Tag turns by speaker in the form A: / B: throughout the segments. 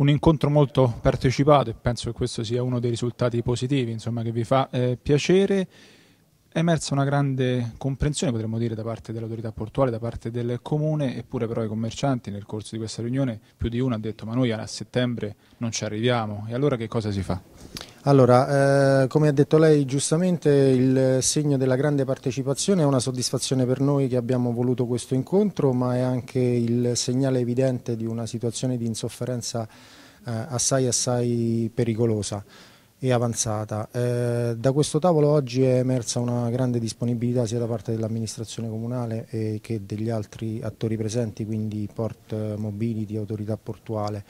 A: un incontro molto partecipato e penso che questo sia uno dei risultati positivi insomma, che vi fa eh, piacere è emersa una grande comprensione, potremmo dire, da parte dell'autorità portuale, da parte del comune, eppure però i commercianti nel corso di questa riunione più di uno ha detto ma noi a settembre non ci arriviamo e allora che cosa si fa?
B: Allora, eh, come ha detto lei giustamente, il segno della grande partecipazione è una soddisfazione per noi che abbiamo voluto questo incontro, ma è anche il segnale evidente di una situazione di insofferenza eh, assai assai pericolosa e avanzata. Eh, da questo tavolo oggi è emersa una grande disponibilità sia da parte dell'amministrazione comunale eh, che degli altri attori presenti, quindi Port eh, Mobility, Autorità Portuale.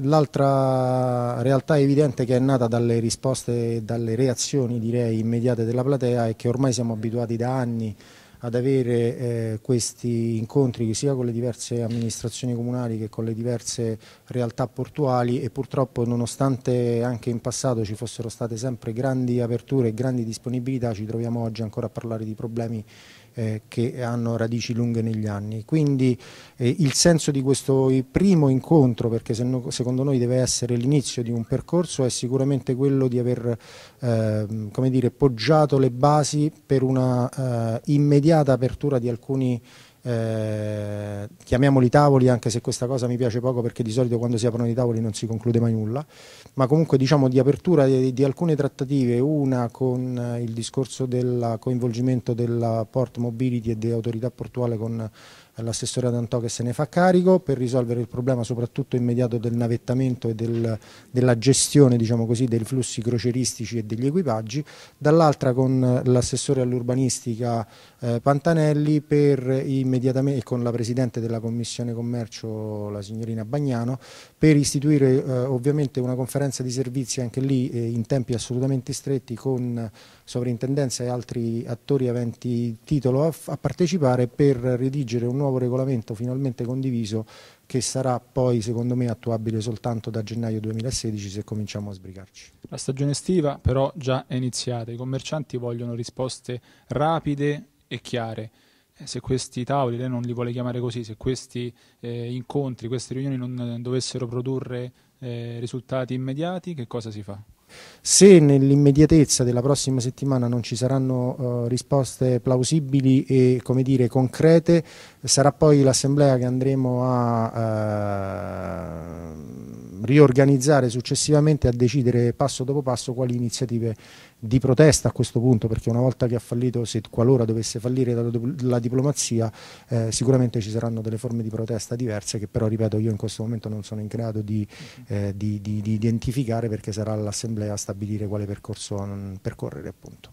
B: L'altra realtà evidente che è nata dalle risposte e dalle reazioni direi immediate della platea è che ormai siamo abituati da anni ad avere eh, questi incontri sia con le diverse amministrazioni comunali che con le diverse realtà portuali e purtroppo nonostante anche in passato ci fossero state sempre grandi aperture e grandi disponibilità ci troviamo oggi ancora a parlare di problemi eh, che hanno radici lunghe negli anni. Quindi eh, il senso di questo primo incontro, perché se no, secondo noi deve essere l'inizio di un percorso, è sicuramente quello di aver ehm, dire, poggiato le basi per una eh, immediata immediata apertura di alcuni eh, chiamiamoli tavoli, anche se questa cosa mi piace poco perché di solito quando si aprono i tavoli non si conclude mai nulla, ma comunque diciamo di apertura di, di alcune trattative, una con eh, il discorso del coinvolgimento della Port Mobility e di autorità portuale con l'assessore Adantò che se ne fa carico per risolvere il problema soprattutto immediato del navettamento e del, della gestione diciamo così, dei flussi croceristici e degli equipaggi, dall'altra con l'assessore all'urbanistica eh, Pantanelli e con la Presidente della Commissione Commercio, la signorina Bagnano, per istituire eh, ovviamente una conferenza di servizi anche lì eh, in tempi assolutamente stretti con sovrintendenza e altri attori aventi titolo a, a partecipare per redigere un nuovo nuovo regolamento finalmente condiviso che sarà poi secondo me attuabile soltanto da gennaio 2016 se cominciamo a sbrigarci.
A: La stagione estiva però già è iniziata, i commercianti vogliono risposte rapide e chiare eh, se questi tavoli, lei non li vuole chiamare così, se questi eh, incontri, queste riunioni non eh, dovessero produrre eh, risultati immediati, che cosa si fa?
B: Se nell'immediatezza della prossima settimana non ci saranno eh, risposte plausibili e dire, concrete, sarà poi l'assemblea che andremo a eh, riorganizzare successivamente a decidere passo dopo passo quali iniziative di protesta a questo punto, perché una volta che ha fallito, se qualora dovesse fallire la, diplomazia, eh, sicuramente ci saranno delle forme di protesta diverse che però, ripeto, io in questo momento non sono in grado di, eh, di, di, di identificare perché sarà l'Assemblea a stabilire quale percorso mm, percorrere.
A: Appunto.